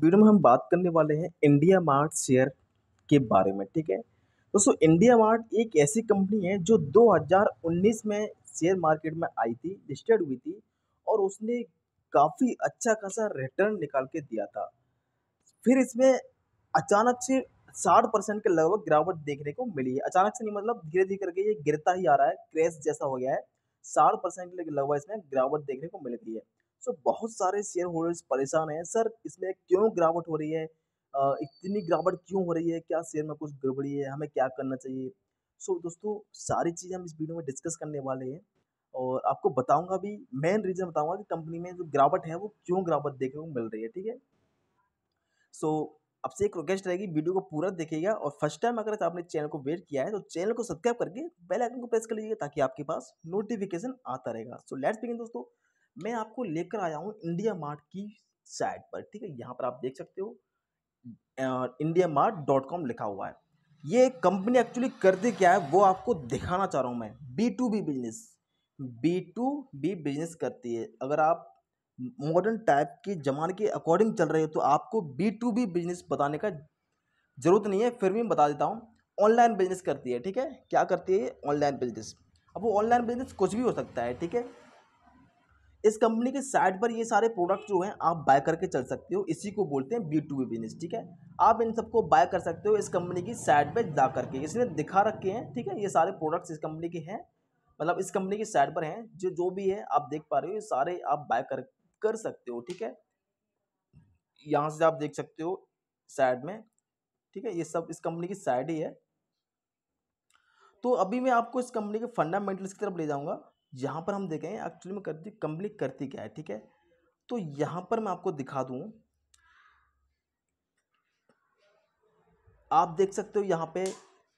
Video में हम बात करने वाले हैं इंडिया मार्ट शेयर के बारे में ठीक है दोस्तों इंडिया मार्ट एक ऐसी कंपनी है जो 2019 में शेयर मार्केट में आई थी लिस्टेड हुई थी और उसने काफ़ी अच्छा खासा रिटर्न निकाल के दिया था फिर इसमें अचानक से साठ परसेंट के लगभग गिरावट देखने को मिली है अचानक से नहीं मतलब धीरे धीरे करके ये गिरता ही आ रहा है क्रैश जैसा हो गया है साठ परसेंट के लगभग इसमें गिरावट देखने को मिल गई है सो बहुत सारे शेयर होल्डर्स परेशान हैं सर इसमें क्यों गिरावट हो रही है इतनी गिरावट क्यों हो रही है क्या शेयर में कुछ गड़बड़ी है हमें क्या करना चाहिए सो दोस्तों सारी चीज़ें हम इस वीडियो में डिस्कस करने वाले हैं और आपको बताऊंगा भी मेन रीज़न बताऊंगा कि कंपनी में जो गिरावट है वो क्यों गिरावट देखने को मिल रही है ठीक है सो आपसे एक रिक्वेस्ट रहेगी वीडियो को पूरा देखिएगा और फर्स्ट टाइम अगर आपने चैनल को वेट किया है तो चैनल को सब्सक्राइब करके बेल आइकन को प्रेस कर लीजिएगा ताकि आपके पास नोटिफिकेशन आता रहेगा सो लेट्स बिगिन दोस्तों मैं आपको लेकर आया हूँ इंडिया मार्ट की साइट पर ठीक है यहाँ पर आप देख सकते हो इंडिया मार्ट डॉट कॉम लिखा हुआ है ये कंपनी एक्चुअली करती क्या है वो आपको दिखाना चाह रहा हूँ मैं B to B business B to B business करती है अगर आप मॉडर्न टाइप के ज़माने के अकॉर्डिंग चल रहे हो तो आपको बी टू बी बिजनेस बताने का ज़रूरत नहीं है फिर भी मैं बता देता हूँ ऑनलाइन बिजनेस करती है ठीक है क्या करती है ऑनलाइन बिजनेस अब वो ऑनलाइन बिजनेस कुछ भी हो सकता है ठीक है इस कंपनी के साइट पर ये सारे प्रोडक्ट जो हैं आप बाय करके चल सकते हो इसी को बोलते हैं बी टू बी बिजनेस ठीक है आप इन सबको बाय कर सकते हो इस कंपनी की साइट पर जा करके इसने दिखा रखे हैं ठीक है ये सारे प्रोडक्ट्स इस कंपनी के हैं मतलब इस कंपनी की साइट पर हैं जो जो भी है आप देख पा रहे हो ये सारे आप बाय कर कर सकते हो ठीक है यहाँ से आप देख सकते हो साइड में ठीक है ये सब इस कंपनी की साइड ही है तो अभी मैं आपको इस कंपनी के फंडामेंटल्स की तरफ ले जाऊँगा यहाँ पर हम देखें एक्चुअली में करती कंपनी करती क्या है ठीक है तो यहाँ पर मैं आपको दिखा दूँ आप देख सकते हो यहाँ पे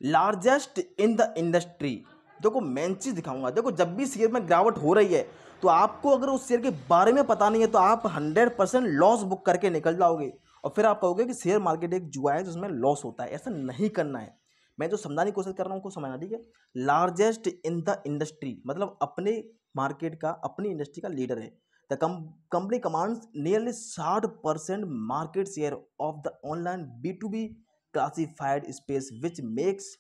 लार्जेस्ट इन द इंडस्ट्री देखो मेन चीज़ दिखाऊंगा देखो जब भी शेयर में गिरावट हो रही है तो आपको अगर उस शेयर के बारे में पता नहीं है तो आप हंड्रेड परसेंट लॉस बुक करके निकल जाओगे और फिर आप कहोगे कि शेयर मार्केट एक जुआ है जिसमें लॉस होता है ऐसा नहीं करना है मैं जो समझाने की कोशिश कर रहा हूँ उनको समझना ठीक है लार्जेस्ट इन द इंडस्ट्री मतलब अपने मार्केट का अपनी इंडस्ट्री का लीडर है द कंपनी कमांड्स नियरली साठ percent market share of the online B to B classified space which makes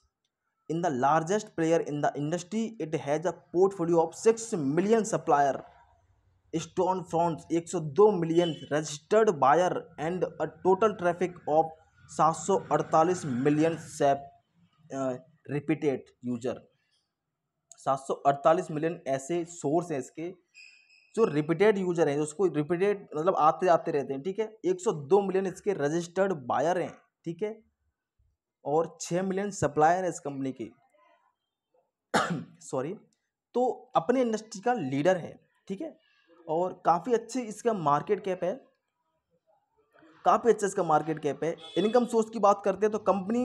in the largest player in the industry it has a portfolio of six million supplier storefronts दो million registered buyer and a total traffic of सात सौ अड़तालीस million सेप repeated user 748 million ऐसे source हैं इसके जो repeated user हैं उसको रिपीटेड मतलब आते आते रहते हैं ठीक है 102 मिलियन इसके रजिस्टर्ड बायर हैं ठीक है और 6 मिलियन सप्लायर हैं इस कंपनी की सॉरी तो अपने इंडस्ट्री का लीडर है ठीक है और काफ़ी अच्छे इसका मार्केट कैप है काफ़ी अच्छा इसका मार्केट कैप है इनकम सोर्स की बात करते हैं तो कंपनी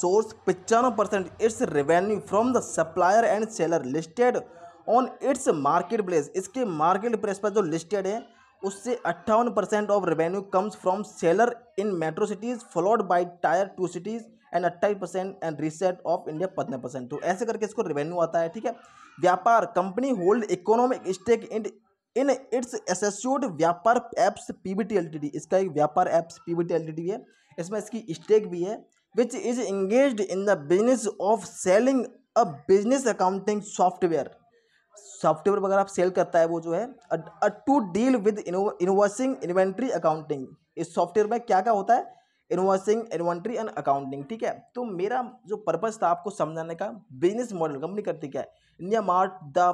सोर्स पचानवे percent its revenue from the supplier and seller listed on its market place इसके मार्केट प्लेस पर जो लिस्टेड है उससे अट्ठावन percent of revenue comes from seller in metro cities followed by tier two cities and अट्ठाईस percent and rest of India पंद्रह percent तो ऐसे करके इसको रेवेन्यू आता है ठीक है Vyapar company hold economic stake in in its assured Vyapar apps PBT LTD इसका एक व्यापार एप्स पीबीटी एलटीडी है इसमें इसकी स्टेक भी है which is engage in the business of selling a business accounting software software वगैरह आप सेल करता है वो जो है to deal with invoicing inventory accounting इस सॉफ्टवेयर में क्या क्या होता है इन्वर्सिंग इन्वेंट्री एंड अकाउंटिंग ठीक है तो मेरा जो पर्पज़ था आपको समझाने का बिजनेस मॉडल कंपनी करती क्या है IndiaMART the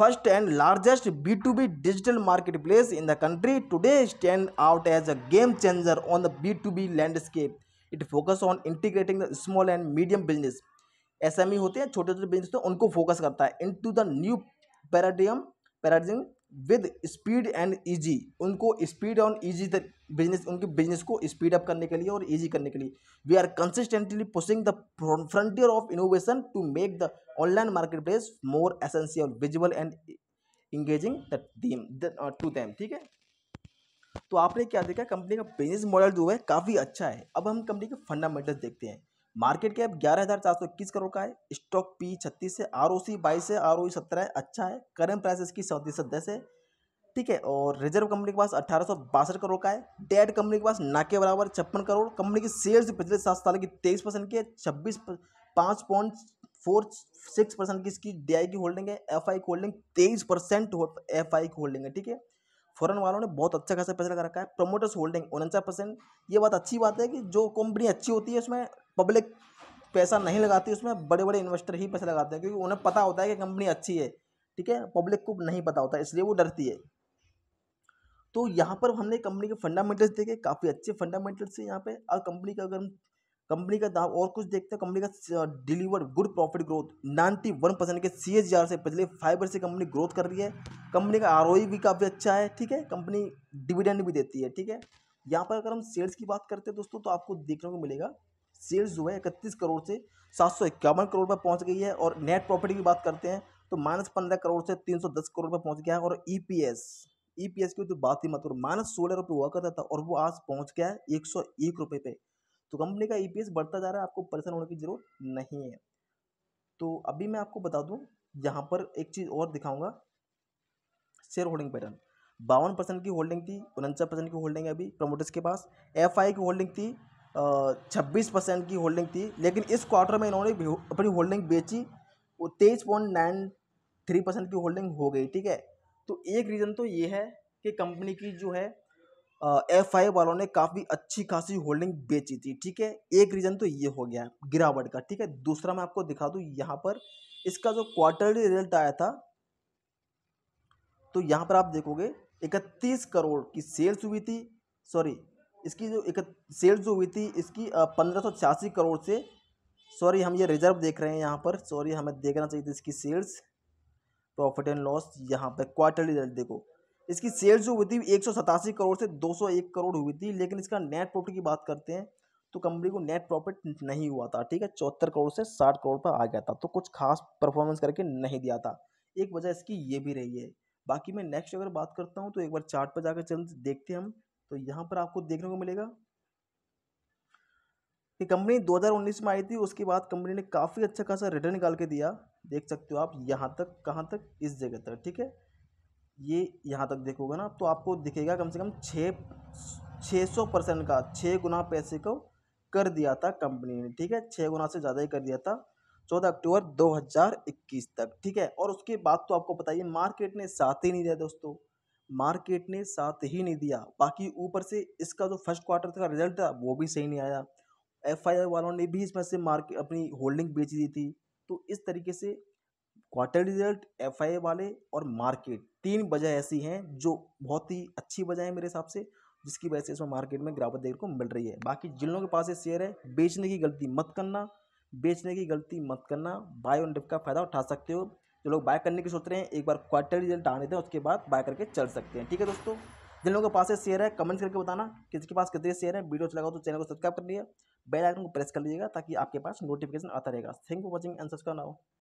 first and largest B2B digital marketplace in the country, today stands out as a game changer on the B2B landscape. It focuses on integrating the small and medium business. एस होते हैं छोटे छोटे business तो उनको focus करता है into the new paradigm paradigm with speed and easy उनको स्पीड और ईजी बिजनेस उनके बिजनेस को स्पीड अप करने के लिए और ईजी करने के लिए we are consistently pushing the frontier of innovation to make the online market place more essential visual and engaging them to them ठीक है तो आपने क्या देखा कंपनी का बिजनेस मॉडल जो है काफ़ी अच्छा है अब हम कंपनी के फंडामेंटल्स देखते हैं मार्केट कैप ग्यारह हज़ार चार सौ इक्कीस करोड़ का है स्टॉक पी छत्तीस है आर ओ सी बाईस है आर ओ सत्रह है अच्छा है करेंट प्राइस इसकी सैंतीस दस है ठीक है और रिजर्व कंपनी के पास अट्ठारह सौ बासठ करोड़ का है डेट कंपनी के पास ना के बराबर छप्पन करोड़ कंपनी की शेयर्स पिछले सात साल की तेईस परसेंट की है छब्बीस पाँच पॉइंट फोर सिक्स परसेंट की इसकी डी की होल्डिंग है एफ आई की होल्डिंग तेईस परसेंट हो एफ आई की होल्डिंग है ठीक है फॉरन वालों ने बहुत अच्छा खासा पैसा लगा रखा है प्रमोटर्स होल्डिंग उनचास परसेंट ये बात अच्छी बात है कि जो कंपनी अच्छी होती है उसमें पब्लिक पैसा नहीं लगाती उसमें बड़े बड़े इन्वेस्टर ही पैसा लगाते हैं क्योंकि उन्हें पता होता है कि कंपनी अच्छी है ठीक है पब्लिक को नहीं पता होता इसलिए वो डरती है तो यहाँ पर हमने कंपनी के फंडामेंटल्स देखे काफ़ी अच्छे फंडामेंटल्स है यहाँ पे और कंपनी का अगर हम कंपनी का दाम और कुछ देखते हैं कंपनी का deliver good profit growth ninety one percent के सी एच से पिछले फाइव से कंपनी ग्रोथ कर रही है कंपनी का आर भी काफ़ी अच्छा है ठीक है कंपनी डिविडेंड भी देती है ठीक है यहाँ पर अगर हम सेल्स की बात करते हैं दोस्तों तो आपको देखने को मिलेगा सेल्स जो है इकतीस करोड़ से सात सौ इक्यावन करोड़ पर पहुंच गई है और नेट प्रॉफिट की बात करते हैं तो माइनस पंद्रह करोड़ से तीन सौ दस करोड़ पर पहुंच गया है और ईपीएस e ईपीएस e की तो बात ही मत करो माइनस सोलह रुपये हुआ करता था और वो आज पहुंच गया है एक सौ एक रुपये पे तो कंपनी का ईपीएस e बढ़ता जा रहा है आपको परेशान होने की जरूरत नहीं है तो अभी मैं आपको बता दूँ यहाँ पर एक चीज़ और दिखाऊँगा शेयर होल्डिंग पैटर्न बावन परसेंट की होल्डिंग थी उनचास परसेंट की होल्डिंग है अभी प्रमोटर्स के पास एफआई की होल्डिंग थी छब्बीस परसेंट की होल्डिंग थी लेकिन इस क्वार्टर में इन्होंने अपनी होल्डिंग बेची वो तेईस पॉइंट नाइन थ्री परसेंट की होल्डिंग हो गई ठीक है तो एक रीज़न तो ये है कि कंपनी की जो है एफ आई वालों ने काफ़ी अच्छी खासी होल्डिंग बेची थी ठीक है एक रीज़न तो ये हो गया गिरावट का ठीक है दूसरा मैं आपको दिखा दूँ यहाँ पर इसका जो क्वार्टरली रिजल्ट आया था तो यहाँ पर आप देखोगे इकतीस करोड़ की सेल्स हुई थी सॉरी इसकी जो एक सेल्स जो हुई थी इसकी पंद्रह करोड़ से सॉरी हम ये रिजर्व देख रहे हैं यहाँ पर सॉरी हमें देखना चाहिए था इसकी सेल्स प्रॉफिट एंड लॉस यहाँ पर क्वार्टरली रिजल्ट देखो इसकी सेल्स जो हुई थी एक करोड़ से 201 करोड़ हुई थी लेकिन इसका नेट प्रॉफिट की बात करते हैं तो कंपनी को नेट प्रॉफिट नहीं हुआ था ठीक है चौहत्तर करोड़ से साठ करोड़ पर आ गया था तो कुछ खास परफॉर्मेंस करके नहीं दिया था एक वजह इसकी ये भी रही है बाकी मैं नेक्स्ट अगर बात करता हूँ तो एक बार चार्ट पर जाकर चल देखते हैं हम तो यहाँ पर आपको देखने को मिलेगा कि कंपनी 2019 में आई थी उसके बाद कंपनी ने काफ़ी अच्छा खासा रिटर्न निकाल के दिया देख सकते हो आप यहाँ तक कहाँ तक इस जगह तक ठीक है ये यहाँ तक देखोगे ना तो आपको दिखेगा कम से कम छः छः सौ परसेंट का छः गुना पैसे को कर दिया था कंपनी ने ठीक है छः गुना से ज़्यादा ही कर दिया था चौदह अक्टूबर दो तक ठीक है और उसके बाद तो आपको बताइए मार्केट ने साथ ही नहीं दिया दोस्तों मार्केट ने साथ ही नहीं दिया बाकी ऊपर से इसका जो फर्स्ट क्वार्टर का रिजल्ट था वो भी सही नहीं आया एफ वालों ने भी इसमें से मार्केट अपनी होल्डिंग बेच दी थी तो इस तरीके से क्वार्टर रिजल्ट एफ वाले और मार्केट तीन वजह ऐसी हैं जो बहुत ही अच्छी वजह है मेरे हिसाब से जिसकी वजह से इसमें मार्केट में गिरावट देखने को मिल रही है बाकी जिन लोगों के पास ये शेयर है बेचने की गलती मत करना बेचने की गलती मत करना बाय ऑन डिप का फ़ायदा उठा सकते हो जो लोग बाय करने की सोच रहे हैं एक बार क्वार्टर रिजल्ट आने दें उसके बाद बाय करके चल सकते हैं ठीक है दोस्तों जिन लोगों के पास शेयर है कमेंट्स करके बताना किसके पास कितने शेयर है वीडियो अच्छा लगा तो चैनल को सब्सक्राइब कर लीजिए बेल आइकन को प्रेस कर लीजिएगा ताकि आपके पास नोटिफिकेशन आता रहेगा thank for watching and subscribe now